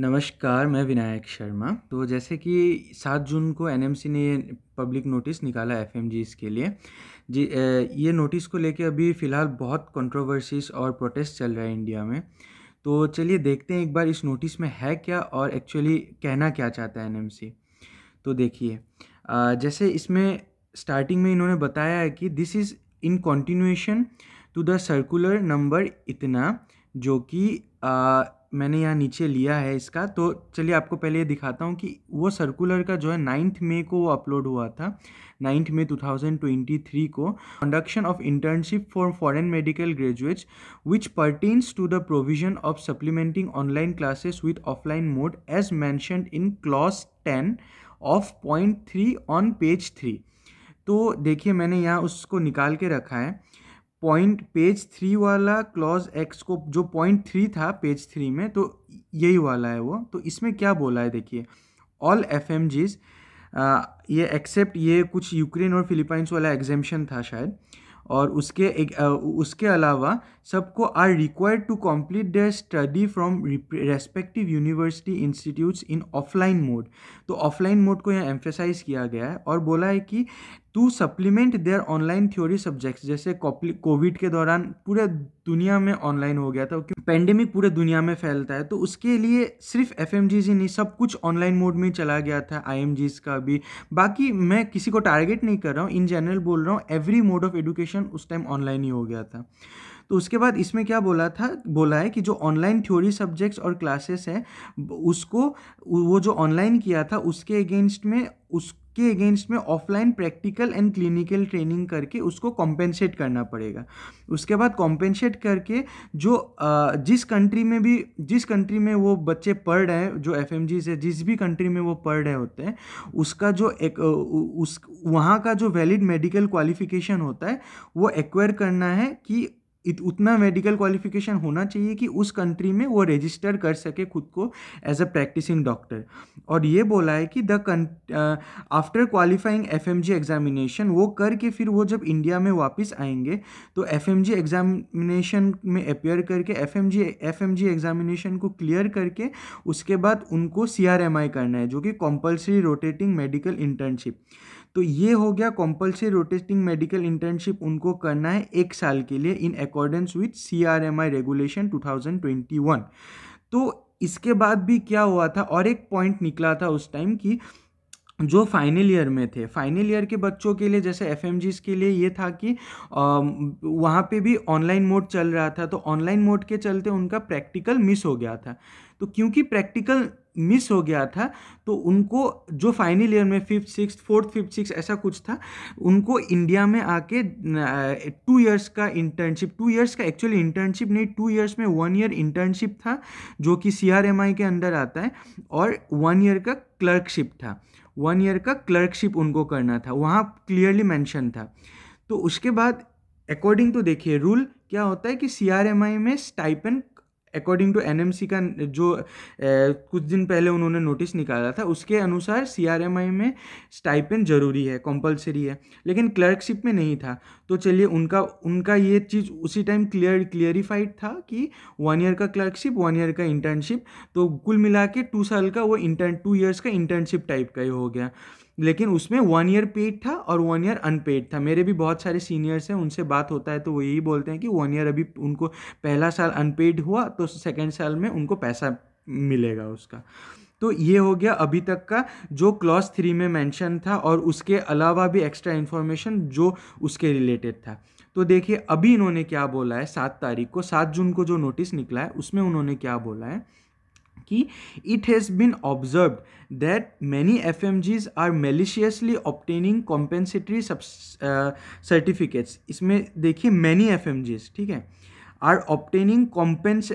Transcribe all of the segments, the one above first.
नमस्कार मैं विनायक शर्मा तो जैसे कि सात जून को एनएमसी ने पब्लिक नोटिस निकाला एफ एम के लिए जी ये नोटिस को लेके अभी फ़िलहाल बहुत कंट्रोवर्सीज और प्रोटेस्ट चल रहा है इंडिया में तो चलिए देखते हैं एक बार इस नोटिस में है क्या और एक्चुअली कहना क्या चाहता है एनएमसी तो देखिए जैसे इसमें स्टार्टिंग में इन्होंने बताया है कि this is in continuation to the circular number इतना जो कि मैंने यहाँ नीचे लिया है इसका तो चलिए आपको पहले ये दिखाता हूँ कि वो सर्कुलर का जो है नाइन्थ मे को वो अपलोड हुआ था नाइन्थ मे 2023 को conduction of internship for foreign medical graduates which pertains to the provision of supplementing online classes with offline mode as mentioned in clause ten of point three on page three तो देखिए मैंने यहाँ उसको निकाल के रखा है पॉइंट पेज थ्री वाला क्लॉज एक्स को जो पॉइंट थ्री था पेज थ्री में तो यही वाला है वो तो इसमें क्या बोला है देखिए ऑल एफ एम जीज ये एक्सेप्ट ये कुछ यूक्रेन और फिलीपींस वाला एग्जेम्पन था शायद और उसके एक आ, उसके अलावा सबको are required to complete their study from respective university institutes in offline mode तो ऑफलाइन मोड को यहाँ एम्फेसाइज किया गया है और बोला है कि to supplement their online theory subjects जैसे कोविड के दौरान पूरे दुनिया में ऑनलाइन हो गया था क्योंकि पेंडेमिक पूरे दुनिया में फैलता है तो उसके लिए सिर्फ एफ ही नहीं सब कुछ ऑनलाइन मोड में चला गया था आई का भी बाकी मैं किसी को टारगेट नहीं कर रहा हूँ इन जनरल बोल रहा हूँ एवरी मोड ऑफ एडुकेशन उस टाइम ऑनलाइन ही हो गया था तो उसके बाद इसमें क्या बोला था बोला है कि जो ऑनलाइन थ्योरी सब्जेक्ट्स और क्लासेस हैं उसको वो जो ऑनलाइन किया था उसके अगेंस्ट में उस के अगेंस्ट में offline practical and clinical training करके उसको कॉम्पेंसेट करना पड़ेगा उसके बाद कॉम्पेंसेट करके जो जिस कंट्री में भी जिस कंट्री में वो बच्चे पढ़ रहे हैं जो एफ एम से जिस भी कंट्री में वो पढ़ रहे होते हैं उसका जो एक उस वहाँ का जो वैलिड मेडिकल क्वालिफिकेशन होता है वो एक्वायर करना है कि इत उतना मेडिकल क्वालिफिकेशन होना चाहिए कि उस कंट्री में वो रजिस्टर कर सके खुद को एज अ प्रैक्टिसिंग डॉक्टर और ये बोला है कि the after qualifying F examination वो करके फिर वो जब इंडिया में वापस आएंगे तो एफ एग्जामिनेशन में अपेयर करके एफ एम एग्जामिनेशन को क्लियर करके उसके बाद उनको सी करना है जो कि कंपल्सरी रोटेटिंग मेडिकल इंटर्नशिप तो ये हो गया कॉम्पल्सरी रोटेटिंग मेडिकल इंटर्नशिप उनको करना है एक साल के लिए in accordance with C R M I regulation two thousand twenty one तो इसके बाद भी क्या हुआ था और एक पॉइंट निकला था उस टाइम कि जो फाइनल ईयर में थे फाइनल ईयर के बच्चों के लिए जैसे एफ के लिए ये था कि वहाँ पे भी ऑनलाइन मोड चल रहा था तो ऑनलाइन मोड के चलते उनका प्रैक्टिकल मिस हो गया था तो क्योंकि प्रैक्टिकल मिस हो गया था तो उनको जो फाइनल ईयर में fifth six fourth fifth six ऐसा कुछ था उनको इंडिया में आके टू इयर्स का इंटर्नशिप टू इयर्स का एक्चुअली इंटर्नशिप नहीं टू इयर्स में वन ईयर इंटर्नशिप था जो कि सी के अंदर आता है और वन ईयर का क्लर्कशिप था वन ईयर का क्लर्कशिप उनको करना था वहाँ क्लियरली मैंशन था तो उसके बाद अकॉर्डिंग टू देखिए रूल क्या होता है कि सी में स्टाइपन अकॉर्डिंग टू एनएमसी का जो ए, कुछ दिन पहले उन्होंने नोटिस निकाला था उसके अनुसार सीआरएमआई में स्टाइपेंड जरूरी है कंपलसरी है लेकिन क्लर्कशिप में नहीं था तो चलिए उनका उनका ये चीज़ उसी टाइम क्लियर क्लियरिफाइड था कि वन ईयर का क्लर्कशिप वन ईयर का इंटर्नशिप तो कुल मिला के टू साल का वो इंटर्न टू ईयर्स का इंटर्नशिप टाइप का ही हो गया लेकिन उसमें वन ईयर पेड था और वन ईयर अनपेड था मेरे भी बहुत सारे सीनियर्स हैं उनसे बात होता है तो वो यही बोलते हैं कि वन ईयर अभी उनको पहला साल अनपेड हुआ तो सेकेंड साल में उनको पैसा मिलेगा उसका तो ये हो गया अभी तक का जो क्लॉज थ्री में मेंशन था और उसके अलावा भी एक्स्ट्रा इन्फॉर्मेशन जो उसके रिलेटेड था तो देखिए अभी इन्होंने क्या बोला है सात तारीख को सात जून को जो नोटिस निकला है उसमें उन्होंने क्या बोला है कि it has been observe that many F M Gs are maliciously obtaining compensatory certificates इसमें देखिए मैनी एफ एम जीज ठीक है are obtaining compens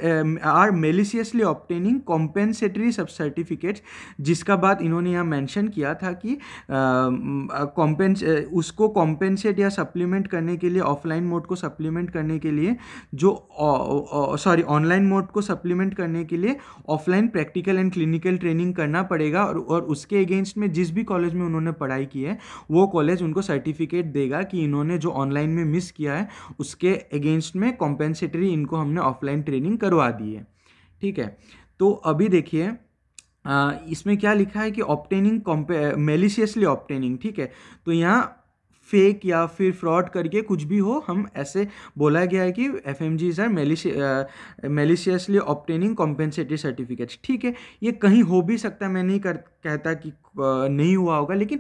are maliciously obtaining compensatory सब सर्टिफिकेट्स जिसका बात इन्होंने यहाँ मेंशन किया था कि कॉम्पेंस um, uh, uh, उसको कॉम्पेंसेट या सप्लीमेंट करने के लिए ऑफलाइन मोड को सप्लीमेंट करने के लिए जो सॉरी ऑनलाइन मोड को सप्लीमेंट करने के लिए offline practical and clinical training करना पड़ेगा और, और उसके अगेंस्ट में जिस भी कॉलेज में उन्होंने पढ़ाई की है वो कॉलेज उनको सर्टिफिकेट देगा कि इन्होंने जो ऑनलाइन में मिस किया है उसके अगेंस्ट में कॉम्पेंसेटरी सेक्रेटरी इनको हमने ऑफलाइन ट्रेनिंग करवा दी है ठीक है तो अभी देखिए इसमें क्या लिखा है कि ऑप्टेनिंग मेलिशियसली ऑप्टेनिंग ठीक है तो यहाँ फेक या फिर फ्रॉड करके कुछ भी हो हम ऐसे बोला गया है कि F M Gs are maliciously obtaining compensatory certificate ठीक है ये कहीं हो भी सकता मैं नहीं कर कहता कि नहीं हुआ होगा लेकिन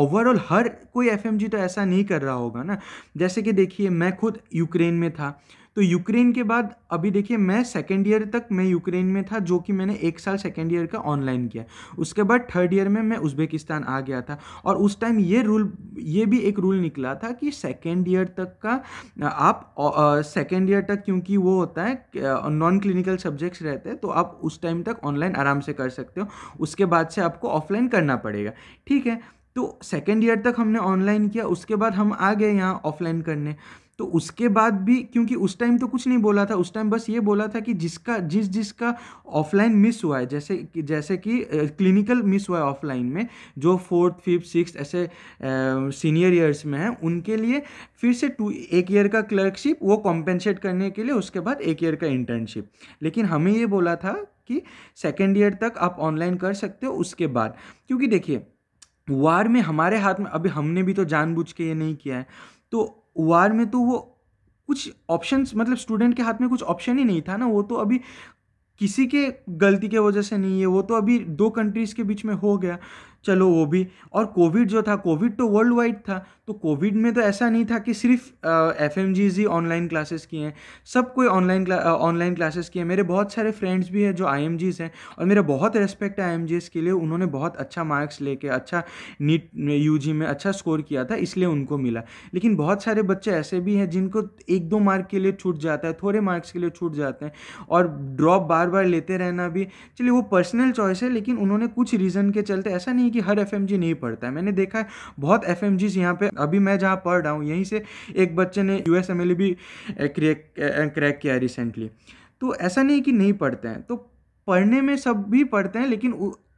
ओवरऑल हर कोई एफ तो ऐसा नहीं कर रहा होगा ना जैसे कि देखिए मैं खुद यूक्रेन में था तो यूक्रेन के बाद अभी देखिए मैं सेकेंड ईयर तक मैं यूक्रेन में था जो कि मैंने एक साल सेकेंड ईयर का ऑनलाइन किया उसके बाद थर्ड ईयर में मैं उज्बेकिस्तान आ गया था और उस टाइम ये रूल ये भी एक रूल निकला था कि सेकेंड ईयर तक का आप सेकेंड ईयर तक क्योंकि वो होता है नॉन क्लिनिकल सब्जेक्ट्स रहते हैं तो आप उस टाइम तक ऑनलाइन आराम से कर सकते हो उसके बाद से आपको ऑफलाइन करना पड़ेगा ठीक है तो सेकेंड ईयर तक हमने ऑनलाइन किया उसके बाद हम आ गए यहाँ ऑफलाइन करने तो उसके बाद भी क्योंकि उस टाइम तो कुछ नहीं बोला था उस टाइम बस ये बोला था कि जिसका जिस जिसका ऑफलाइन मिस हुआ है जैसे कि जैसे कि क्लिनिकल मिस हुआ है ऑफलाइन में जो फोर्थ फिफ्थ सिक्स ऐसे सीनियर ईयर्स में हैं उनके लिए फिर से टू एक ईयर का क्लर्कशिप वो कॉम्पेंसेट करने के लिए उसके बाद एक ईयर का इंटर्नशिप लेकिन हमें ये बोला था कि सेकेंड ईयर तक आप ऑनलाइन कर सकते हो उसके बाद क्योंकि देखिए वार में हमारे हाथ में अभी हमने भी तो जानबूझ के ये नहीं किया है तो वार में तो वो कुछ ऑप्शंस मतलब स्टूडेंट के हाथ में कुछ ऑप्शन ही नहीं था ना वो तो अभी किसी के गलती के वजह से नहीं है वो तो अभी दो कंट्रीज़ के बीच में हो गया चलो वो भी और कोविड जो था कोविड तो वर्ल्ड वाइड था तो कोविड में तो ऐसा नहीं था कि सिर्फ एफ एम ही ऑनलाइन क्लासेस किए हैं सब कोई ऑनलाइन ऑनलाइन क्लासेस किए हैं मेरे बहुत सारे फ्रेंड्स भी हैं जो आई एम हैं और मेरा बहुत रेस्पेक्ट है आई एम जी एस के लिए उन्होंने बहुत अच्छा मार्क्स लेके अच्छा नीट यू जी में अच्छा स्कोर किया था इसलिए उनको मिला लेकिन बहुत सारे बच्चे ऐसे भी हैं जिनको एक दो मार्क के लिए छूट जाता है थोड़े मार्क्स के लिए छूट जाते हैं और ड्रॉप बार बार लेते रहना भी चलिए वो पर्सनल चॉइस है लेकिन उन्होंने कुछ रीज़न के चलते ऐसा नहीं कि हर एफ नहीं पढ़ता है मैंने देखा है बहुत एफ एम यहाँ पर अभी मैं जहाँ पढ़ रहा हूँ यहीं से एक बच्चे ने यू e भी क्रैक किया रिसेंटली तो ऐसा नहीं कि नहीं पढ़ते हैं तो पढ़ने में सब भी पढ़ते हैं लेकिन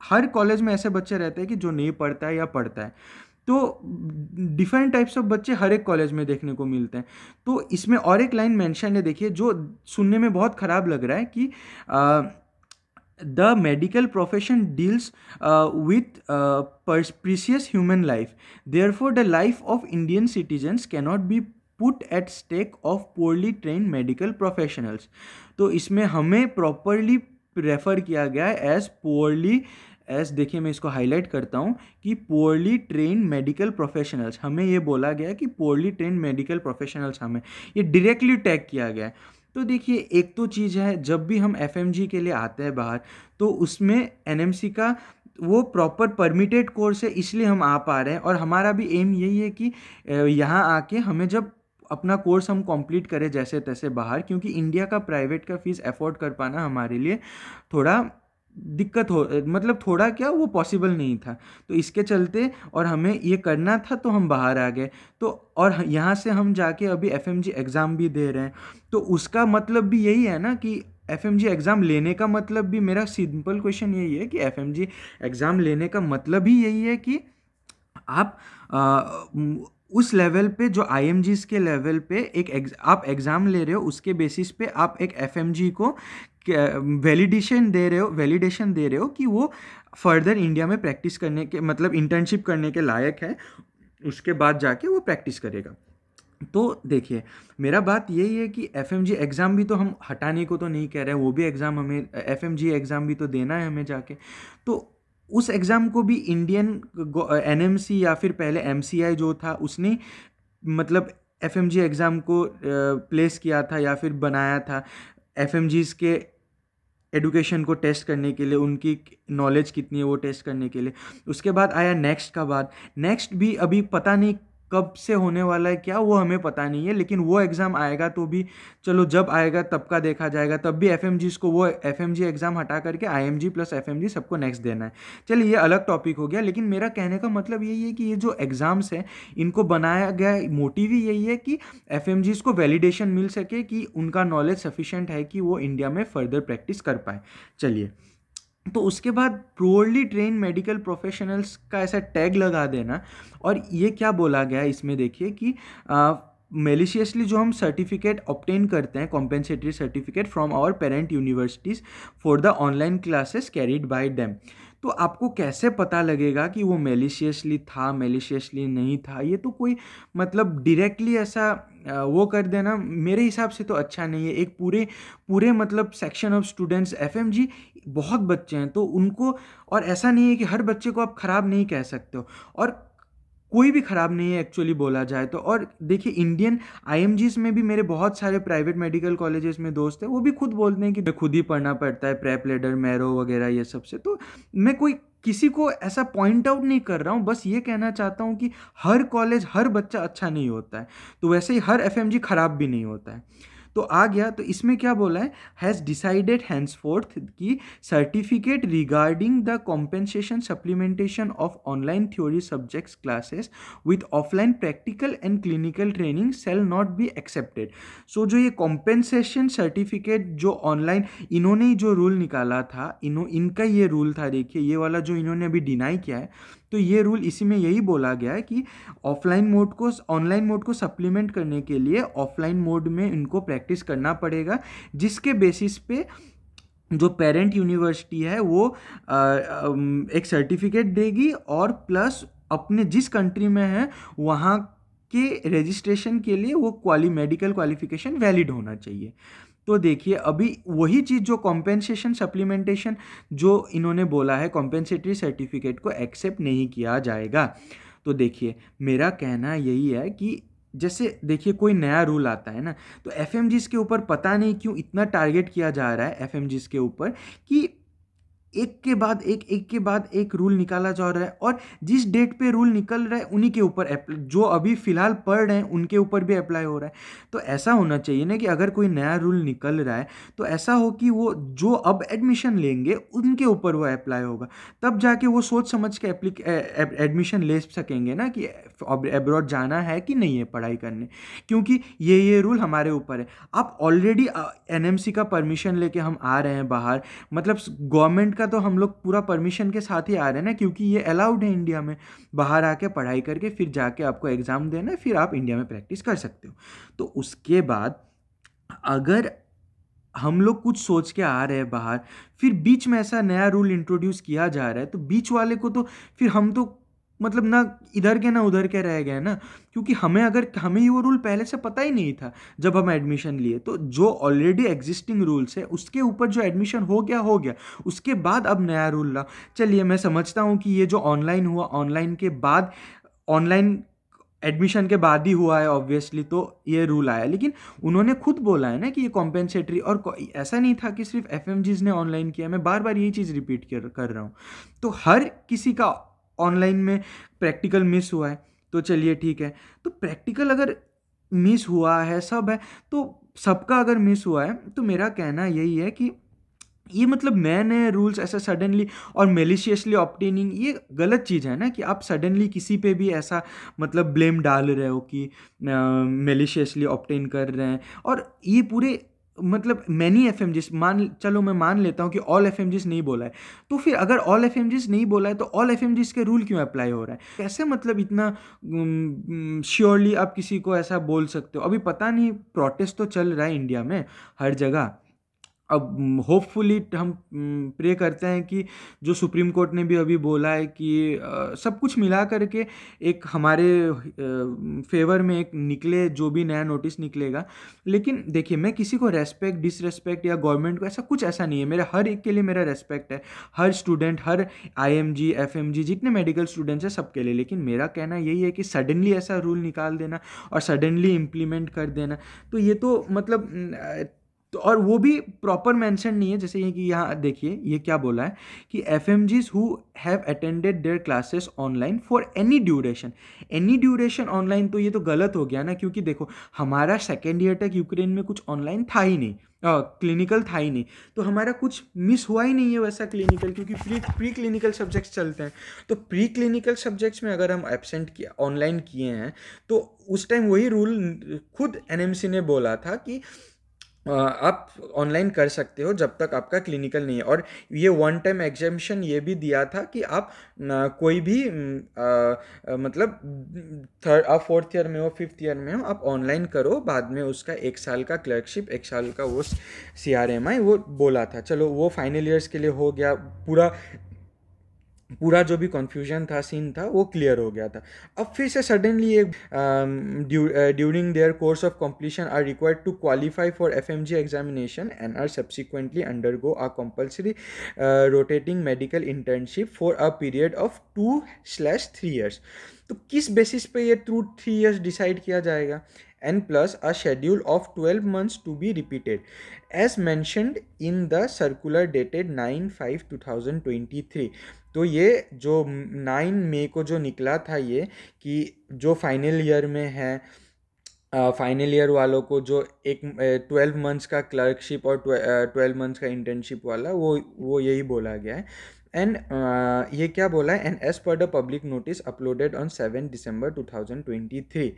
हर कॉलेज में ऐसे बच्चे रहते हैं कि जो नहीं पढ़ता है या पढ़ता है तो डिफरेंट टाइप्स ऑफ बच्चे हर एक कॉलेज में देखने को मिलते हैं तो इसमें और एक लाइन मेंशन है देखिए जो सुनने में बहुत ख़राब लग रहा है कि uh, the medical profession deals with precious human life their life the life of Indian citizens cannot be put at stake of poorly train medical professionals तो इसमें हमें प्रॉपरली रेफ़र किया गया है एज पोअरली एस देखिए मैं इसको highlight करता हूँ कि पोअरली ट्रेन मेडिकल प्रोफेशनल्स हमें ये बोला गया कि पोअरली ट्रेन मेडिकल प्रोफेशनल्स हमें ये डायरेक्टली टैग किया गया है तो देखिए एक तो चीज़ है जब भी हम एफ के लिए आते हैं बाहर तो उसमें एन का वो प्रॉपर परमिटेड कोर्स है इसलिए हम आ पा रहे हैं और हमारा भी एम यही है कि यहाँ आके हमें जब अपना कोर्स हम कंप्लीट करें जैसे तैसे बाहर क्योंकि इंडिया का प्राइवेट का फ़ीस अफोर्ड कर पाना हमारे लिए थोड़ा दिक्कत हो मतलब थोड़ा क्या वो पॉसिबल नहीं था तो इसके चलते और हमें ये करना था तो हम बाहर आ गए तो और यहाँ से हम जाके अभी एफ एग्ज़ाम भी दे रहे हैं तो उसका मतलब भी यही है ना कि एफ एग्ज़ाम लेने का मतलब भी मेरा सिंपल क्वेश्चन यही है कि एफ एग्ज़ाम लेने का मतलब ही यही है कि आप आ, उस लेवल पे जो आई के लेवल पे एक एग्ज, आप एग्ज़ाम ले रहे हो उसके बेसिस पे आप एक एफ को वैलिडेशन दे रहे हो वैलिडेशन दे रहे हो कि वो फर्दर इंडिया में प्रैक्टिस करने के मतलब इंटर्नशिप करने के लायक है उसके बाद जाके वो प्रैक्टिस करेगा तो देखिए मेरा बात यही है कि एफ एग्ज़ाम भी तो हम हटाने को तो नहीं कह रहे हैं वो भी एग्ज़ाम हमें एफ एग्ज़ाम भी तो देना है हमें जाके तो उस एग्ज़ाम को भी इंडियन एन uh, या फिर पहले एम जो था उसने मतलब एफ एग्ज़ाम को प्लेस uh, किया था या फिर बनाया था एफ के एडुकेशन को टेस्ट करने के लिए उनकी नॉलेज कितनी है वो टेस्ट करने के लिए उसके बाद आया नेक्स्ट का बाद नेक्स्ट भी अभी पता नहीं कब से होने वाला है क्या वो हमें पता नहीं है लेकिन वो एग्ज़ाम आएगा तो भी चलो जब आएगा तब का देखा जाएगा तब भी एफ को वो एफ एग्ज़ाम हटा करके आई प्लस एफ सबको नेक्स्ट देना है चलिए ये अलग टॉपिक हो गया लेकिन मेरा कहने का मतलब यही है कि ये जो एग्ज़ाम्स हैं इनको बनाया गया मोटिव ही यही है कि एफ को वैलिडेशन मिल सके कि उनका नॉलेज सफिशेंट है कि वो इंडिया में फर्दर प्रैक्टिस कर पाए चलिए तो उसके बाद प्रोअरली ट्रेन मेडिकल प्रोफेशनल्स का ऐसा टैग लगा देना और ये क्या बोला गया है इसमें देखिए कि मेलिशियसली जो हम सर्टिफिकेट ऑप्टेन करते हैं compensatory certificate from our parent universities for the online classes carried by them तो आपको कैसे पता लगेगा कि वो मेलिशियसली था मेलिशियसली नहीं था ये तो कोई मतलब डायरेक्टली ऐसा वो कर देना मेरे हिसाब से तो अच्छा नहीं है एक पूरे पूरे मतलब सेक्शन ऑफ स्टूडेंट्स एफ बहुत बच्चे हैं तो उनको और ऐसा नहीं है कि हर बच्चे को आप ख़राब नहीं कह सकते हो और कोई भी ख़राब नहीं है एक्चुअली बोला जाए तो और देखिए इंडियन आई में भी मेरे बहुत सारे प्राइवेट मेडिकल कॉलेजेस में दोस्त हैं वो भी खुद बोलते हैं कि खुद ही पढ़ना पड़ता है प्रेप लेडर मैरो वगैरह ये सब से तो मैं कोई किसी को ऐसा पॉइंट आउट नहीं कर रहा हूँ बस ये कहना चाहता हूँ कि हर कॉलेज हर बच्चा अच्छा नहीं होता है तो वैसे ही हर एफ ख़राब भी नहीं होता है तो आ गया तो इसमें क्या बोला है हैज़ डिसाइडेड हैंड्स फोर्थ की certificate regarding the compensation supplementation of online theory subjects classes with offline practical and clinical training shall not be accepted so जो ये कॉम्पेंसेशन सर्टिफिकेट जो ऑनलाइन इन्होंने जो रूल निकाला था इन्हों इनका ये रूल था देखिए ये वाला जो इन्होंने अभी डिनाई किया है तो ये रूल इसी में यही बोला गया है कि ऑफलाइन मोड को ऑनलाइन मोड को सप्लीमेंट करने के लिए ऑफलाइन मोड में इनको प्रैक्टिस करना पड़ेगा जिसके बेसिस पे जो पेरेंट यूनिवर्सिटी है वो आ, एक सर्टिफिकेट देगी और प्लस अपने जिस कंट्री में है वहाँ के रजिस्ट्रेशन के लिए वो क्वाली मेडिकल क्वालिफिकेशन वैलिड होना चाहिए तो देखिए अभी वही चीज़ जो कॉम्पेंसेशन सप्लीमेंटेशन जो इन्होंने बोला है कॉम्पेंसेटरी सर्टिफिकेट को एक्सेप्ट नहीं किया जाएगा तो देखिए मेरा कहना यही है कि जैसे देखिए कोई नया रूल आता है ना तो एफ के ऊपर पता नहीं क्यों इतना टारगेट किया जा रहा है एफ के ऊपर कि एक के बाद एक एक के बाद एक रूल निकाला जा रहा है और जिस डेट पे रूल निकल रहा है उन्हीं के ऊपर जो अभी फ़िलहाल पढ़ रहे हैं उनके ऊपर भी अप्लाई हो रहा है तो ऐसा होना चाहिए ना कि अगर कोई नया रूल निकल रहा है तो ऐसा हो कि वो जो अब एडमिशन लेंगे उनके ऊपर वो अप्लाई होगा तब जाके वो सोच समझ के एडमिशन ले सकेंगे ना कि एब्रॉड जाना है कि नहीं है पढ़ाई करने क्योंकि ये ये रूल हमारे ऊपर है आप ऑलरेडी एनएमसी का परमिशन लेके हम आ रहे हैं बाहर मतलब गवर्नमेंट का का तो हम लोग पूरा परमिशन के साथ ही आ रहे हैं ना क्योंकि ये अलाउड है इंडिया में बाहर आके पढ़ाई करके फिर जाके आपको एग्ज़ाम देना है फिर आप इंडिया में प्रैक्टिस कर सकते हो तो उसके बाद अगर हम लोग कुछ सोच के आ रहे हैं बाहर फिर बीच में ऐसा नया रूल इंट्रोड्यूस किया जा रहा है तो बीच वाले को तो फिर हम तो मतलब ना इधर के ना उधर के रह गए ना क्योंकि हमें अगर हमें ये रूल पहले से पता ही नहीं था जब हम एडमिशन लिए तो जो ऑलरेडी एग्जिस्टिंग रूल्स है उसके ऊपर जो एडमिशन हो गया हो गया उसके बाद अब नया रूल ला चलिए मैं समझता हूँ कि ये जो ऑनलाइन हुआ ऑनलाइन के बाद ऑनलाइन एडमिशन के बाद ही हुआ है ऑब्वियसली तो ये रूल आया लेकिन उन्होंने खुद बोला है ना कि ये कॉम्पेंसेटरी और ऐसा नहीं था कि सिर्फ एफ ने ऑनलाइन किया मैं बार बार यही चीज़ रिपीट कर कर रहा हूँ तो हर किसी का ऑनलाइन में प्रैक्टिकल मिस हुआ है तो चलिए ठीक है तो प्रैक्टिकल अगर मिस हुआ है सब है तो सबका अगर मिस हुआ है तो मेरा कहना यही है कि ये मतलब नए नए रूल्स ऐसा सडनली और मेलिशियसली ऑप्टेनिंग ये गलत चीज़ है ना कि आप सडनली किसी पे भी ऐसा मतलब ब्लेम डाल रहे हो कि मेलिशियसली ऑप्टेन कर रहे हैं और ये पूरे मतलब मैनी एफ एम मान चलो मैं मान लेता हूँ कि ऑल एफ एम नहीं बोला है तो फिर अगर ऑल एफ एम नहीं बोला है तो ऑल एफ एम के रूल क्यों अप्लाई हो रहा है कैसे मतलब इतना श्योरली आप किसी को ऐसा बोल सकते हो अभी पता नहीं प्रोटेस्ट तो चल रहा है इंडिया में हर जगह अब होपफुली हम प्रे mm, करते हैं कि जो सुप्रीम कोर्ट ने भी अभी बोला है कि आ, सब कुछ मिला करके एक हमारे फेवर में एक निकले जो भी नया नोटिस निकलेगा लेकिन देखिए मैं किसी को रेस्पेक्ट डिसरेस्पेक्ट या गवर्नमेंट को ऐसा कुछ ऐसा नहीं है मेरा हर एक के लिए मेरा रेस्पेक्ट है हर स्टूडेंट हर आई एम जितने मेडिकल स्टूडेंट्स हैं सबके लिए लेकिन मेरा कहना यही है कि सडनली ऐसा रूल निकाल देना और सडनली इम्प्लीमेंट कर देना तो ये तो मतलब तो और वो भी प्रॉपर मेंशन नहीं है जैसे ये कि यहाँ देखिए ये क्या बोला है कि F M Gs who have attended their classes online for any duration any duration online तो ये तो गलत हो गया ना क्योंकि देखो हमारा सेकेंड ईयर तक यूक्रेन में कुछ ऑनलाइन था ही नहीं क्लिनिकल था ही नहीं तो हमारा कुछ मिस हुआ ही नहीं है वैसा क्लिनिकल क्योंकि प्री प्री क्लिनिकल सब्जेक्ट्स चलते हैं तो प्री क्लिनिकल सब्जेक्ट्स में अगर हम एबसेंट किए ऑनलाइन किए हैं तो उस टाइम वही रूल खुद एनएमसी ने बोला था कि आप ऑनलाइन कर सकते हो जब तक आपका क्लिनिकल नहीं है और ये वन टाइम एग्जामेशन ये भी दिया था कि आप कोई भी आ, मतलब थर्ड आप फोर्थ ईयर में हो फिफ्थ ईयर में हो आप ऑनलाइन करो बाद में उसका एक साल का क्लर्कशिप एक साल का वो सी आर एम आई वो बोला था चलो वो फाइनल ईयर्स के लिए हो गया पूरा पूरा जो भी कन्फ्यूजन था सीन था वो क्लियर हो गया था अब फिर से सडनली एक during their course of completion are required to qualify for F M G examination and are subsequently undergo a compulsory rotating medical internship for a period of two slash three years तो किस basis पे ये through three years decide किया जाएगा and plus a schedule of twelve months to be repeated as mentioned in the circular dated nine five two thousand twenty three तो ये जो nine मई को जो निकला था ये कि जो फाइनल ईयर में है फाइनल ईयर वालों को जो एक ट्वेल्व मंथ्स का क्लर्कशिप और ट्वेल्व मंथ्स का इंटर्नशिप वाला वो वो यही बोला गया है एंड uh, ये क्या बोला है and as per the public notice uploaded on seven December two thousand twenty three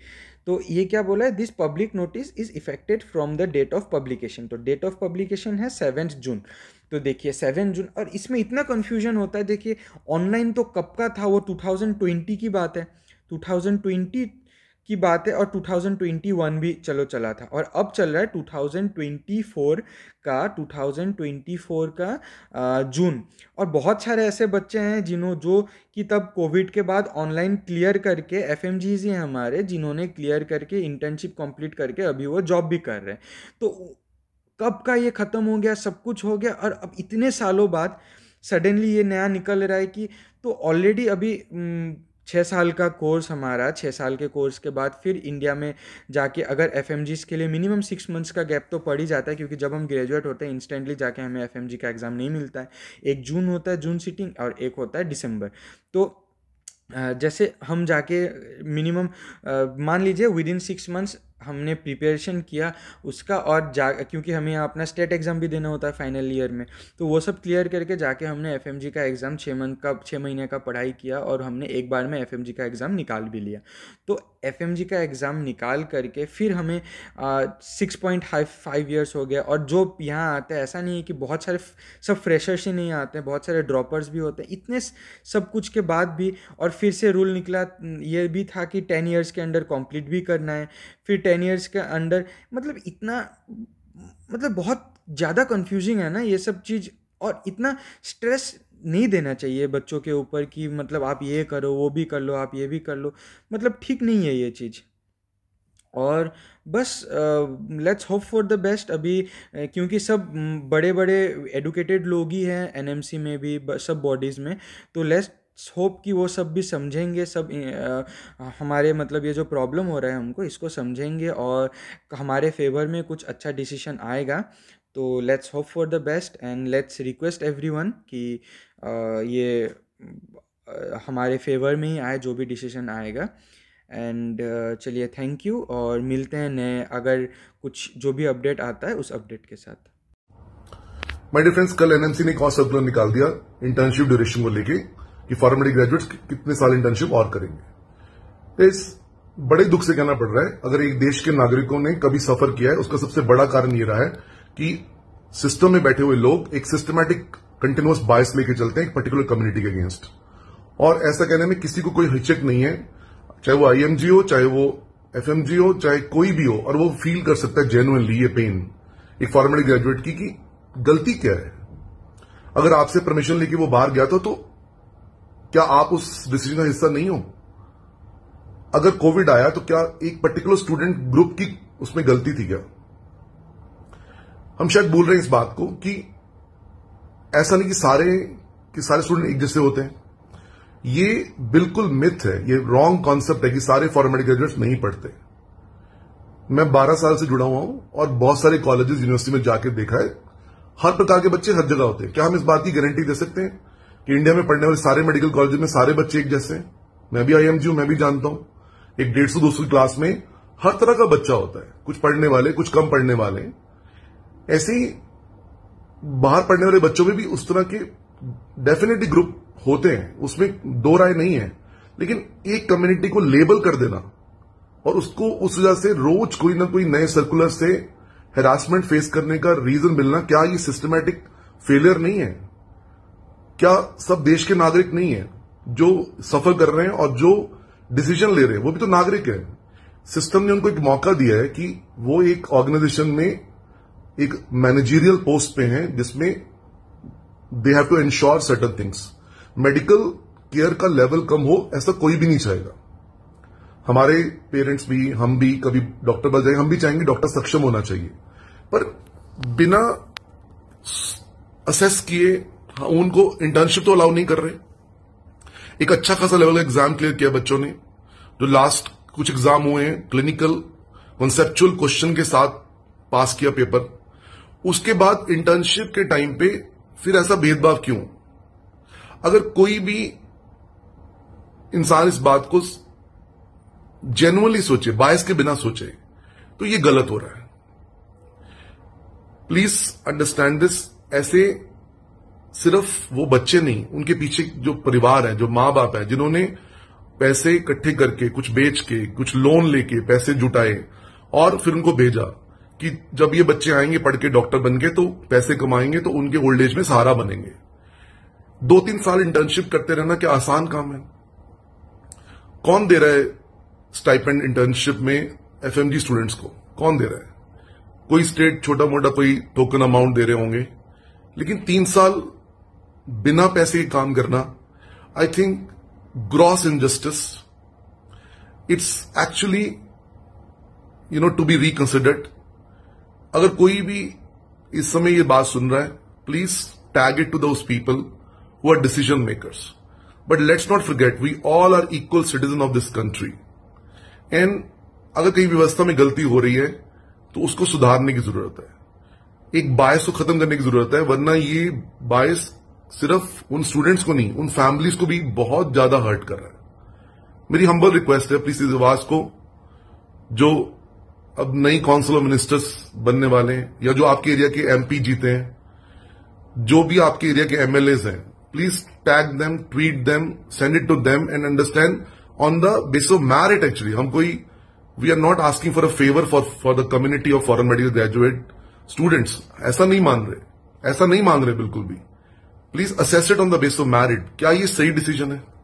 तो ये क्या बोला है this public notice is effected from the date of publication तो डेट ऑफ पब्लिकेशन है सेवेंथ जून तो देखिए सेवन जून और इसमें इतना कन्फ्यूजन होता है देखिए ऑनलाइन तो कब का था वो टू थाउजेंड ट्वेंटी की बात है टू थाउजेंड ट्वेंटी की बात है और 2021 भी चलो चला था और अब चल रहा है 2024 का 2024 का जून और बहुत सारे ऐसे बच्चे हैं जिन्हों जो कि तब कोविड के बाद ऑनलाइन क्लियर करके एफ एम ही हैं हमारे जिन्होंने क्लियर करके इंटर्नशिप कंप्लीट करके अभी वो जॉब भी कर रहे हैं तो कब का ये ख़त्म हो गया सब कुछ हो गया और अब इतने सालों बाद सडनली ये नया निकल रहा है कि तो ऑलरेडी अभी छः साल का कोर्स हमारा छः साल के कोर्स के बाद फिर इंडिया में जाके अगर एफ के लिए मिनिमम सिक्स मंथ्स का गैप तो पड़ ही जाता है क्योंकि जब हम ग्रेजुएट होते हैं इंस्टेंटली जाके हमें एफ का एग्ज़ाम नहीं मिलता है एक जून होता है जून सिटिंग और एक होता है दिसंबर तो जैसे हम जाके मिनिमम मान लीजिए विद इन सिक्स मंथ्स हमने प्रिपरेशन किया उसका और जा क्योंकि हमें यहाँ अपना स्टेट एग्ज़ाम भी देना होता है फाइनल ईयर में तो वो सब क्लियर करके जाके हमने एफ का एग्ज़ाम छः मंथ का छः महीने का पढ़ाई किया और हमने एक बार में एफ का एग्ज़ाम निकाल भी लिया तो एफ का एग्ज़ाम निकाल करके फिर हमें सिक्स पॉइंट फाइव ईयर्स हो गया और जो यहाँ आते हैं ऐसा नहीं है कि बहुत सारे सब फ्रेशर्स ही नहीं आते हैं बहुत सारे ड्रॉपर्स भी होते हैं इतने सब कुछ के बाद भी और फिर से रूल निकला ये भी था कि टेन ईयर्स के अंडर कंप्लीट भी करना है फिर टेन ईयर्स के अंडर मतलब इतना मतलब बहुत ज़्यादा कंफ्यूजिंग है ना ये सब चीज़ और इतना स्ट्रेस नहीं देना चाहिए बच्चों के ऊपर कि मतलब आप ये करो वो भी कर लो आप ये भी कर लो मतलब ठीक नहीं है ये चीज़ और बस let's hope for the best अभी क्योंकि सब बड़े बड़े एडुकेटेड लोग ही हैं एनएमसी में भी सब बॉडीज़ में तो लेट्स होप कि वो सब भी समझेंगे सब uh, हमारे मतलब ये जो प्रॉब्लम हो रहा है हमको इसको समझेंगे और हमारे फेवर में कुछ अच्छा डिसीशन आएगा तो let's hope for the best and let's request everyone कि ये हमारे फेवर में ही आए जो भी डिसीजन आएगा एंड चलिए थैंक यू और मिलते हैं नए अगर कुछ जो भी अपडेट आता है उस अपडेट के साथ माय डियर फ्रेंड्स कल एनएमसी ने एक और सर्कुलर निकाल दिया इंटर्नशिप ड्यूरेशन को लेके कि फॉर्मेटिक ग्रेजुएट्स कितने साल इंटर्नशिप और करेंगे तो इस बड़े दुख से कहना पड़ रहा है अगर एक देश के नागरिकों ने कभी सफर किया है उसका सबसे बड़ा कारण ये रहा है कि सिस्टम में बैठे हुए लोग एक सिस्टमैटिक कंटिन्यूस बायस लेके चलते हैं एक पर्टिकुलर कम्युनिटी के अगेंस्ट और ऐसा कहने में किसी को कोई हिचक नहीं है चाहे वो आईएमजी हो चाहे वो एफएमजी हो चाहे कोई भी हो और वो फील कर सकता है जेन्युनली ये पेन एक फॉर्मेट ग्रेजुएट की कि गलती क्या है अगर आपसे परमिशन लेके वो बाहर गया था तो क्या आप उस डिसीजन का हिस्सा नहीं हो अगर कोविड आया तो क्या एक पर्टिकुलर स्टूडेंट ग्रुप की उसमें गलती थी क्या हम शायद बोल रहे हैं इस बात को कि ऐसा नहीं कि सारे कि सारे स्टूडेंट एक जैसे होते हैं ये बिल्कुल मिथ है ये रॉन्ग कॉन्सेप्ट है कि सारे फॉरेन मेडिकल ग्रेजुएट्स नहीं पढ़ते मैं 12 साल से जुड़ा हुआ हूं और बहुत सारे कॉलेजेस यूनिवर्सिटी में जाकर देखा है हर प्रकार के बच्चे हर जगह होते हैं क्या हम इस बात की गारंटी दे सकते हैं कि इंडिया में पढ़ने वाले सारे मेडिकल कॉलेज में सारे बच्चे एक जैसे हैं मैं भी आई हूं मैं भी जानता हूं एक डेढ़ सौ दो सौ क्लास में हर तरह का बच्चा होता है कुछ पढ़ने वाले कुछ कम पढ़ने वाले ऐसे ही बाहर पढ़ने वाले बच्चों में भी उस तरह के डेफिनेटली ग्रुप होते हैं उसमें दो राय नहीं है लेकिन एक कम्युनिटी को लेबल कर देना और उसको उस वजह से रोज कोई ना कोई नए सर्कुलर से हेरासमेंट फेस करने का रीजन मिलना क्या ये सिस्टमैटिक फेलियर नहीं है क्या सब देश के नागरिक नहीं है जो सफर कर रहे हैं और जो डिसीजन ले रहे हैं वो भी तो नागरिक है सिस्टम ने उनको एक मौका दिया है कि वो एक ऑर्गेनाइजेशन में एक मैनेजीरियल पोस्ट पे हैं जिसमें they have to ensure certain things medical care का लेवल कम हो ऐसा कोई भी नहीं चाहेगा हमारे पेरेंट्स भी हम भी कभी डॉक्टर बन जाएंगे हम भी चाहेंगे डॉक्टर सक्षम होना चाहिए पर बिना असेस किए हाँ, उनको इंटर्नशिप तो अलाउ नहीं कर रहे एक अच्छा खासा लेवल एग्जाम क्लियर किया बच्चों ने जो लास्ट कुछ एग्जाम हुए हैं क्लिनिकल कॉन्सेप्चुअल क्वेश्चन के साथ पास किया पेपर उसके बाद इंटर्नशिप के टाइम पे फिर ऐसा भेदभाव क्यों अगर कोई भी इंसान इस बात को जेनुअनली सोचे बायस के बिना सोचे तो ये गलत हो रहा है प्लीज अंडरस्टैंड दिस ऐसे सिर्फ वो बच्चे नहीं उनके पीछे जो परिवार है जो मां बाप है जिन्होंने पैसे इकट्ठे करके कुछ बेच के कुछ लोन लेके पैसे जुटाए और फिर उनको भेजा कि जब ये बच्चे आएंगे पढ़ के डॉक्टर बन के तो पैसे कमाएंगे तो उनके ओल्ड एज में सहारा बनेंगे दो तीन साल इंटर्नशिप करते रहना क्या आसान काम है कौन दे रहा है स्टाइपेंड इंटर्नशिप में एफ स्टूडेंट्स को कौन दे रहा है कोई स्टेट छोटा मोटा कोई टोकन अमाउंट दे रहे होंगे लेकिन तीन साल बिना पैसे के काम करना I think gross injustice it's actually you know to be reconsidered अगर कोई भी इस समय ये बात सुन रहा है please tag it to those people who are decision makers but let's not forget we all are equal citizen of this country and अगर कहीं व्यवस्था में गलती हो रही है तो उसको सुधारने की जरूरत है एक बायस को खत्म करने की जरूरत है वरना ये बायस सिर्फ उन स्टूडेंट्स को नहीं उन फैमिलीज को भी बहुत ज्यादा हर्ट कर रहा है मेरी हम्बल रिक्वेस्ट है प्लीज इस आवाज को जो अब नई काउंसिल ऑफ मिनिस्टर्स बनने वाले हैं या जो आपके एरिया के एमपी जीते हैं जो भी आपके एरिया के एमएलए हैं please tag them tweet them send it to them and understand on the base of merit actually हम कोई we are not asking for a favour for for the community of foreign medical graduate students ऐसा नहीं मान रहे ऐसा नहीं मान रहे बिल्कुल भी please assess it on the base of merit क्या ये सही डिसीजन है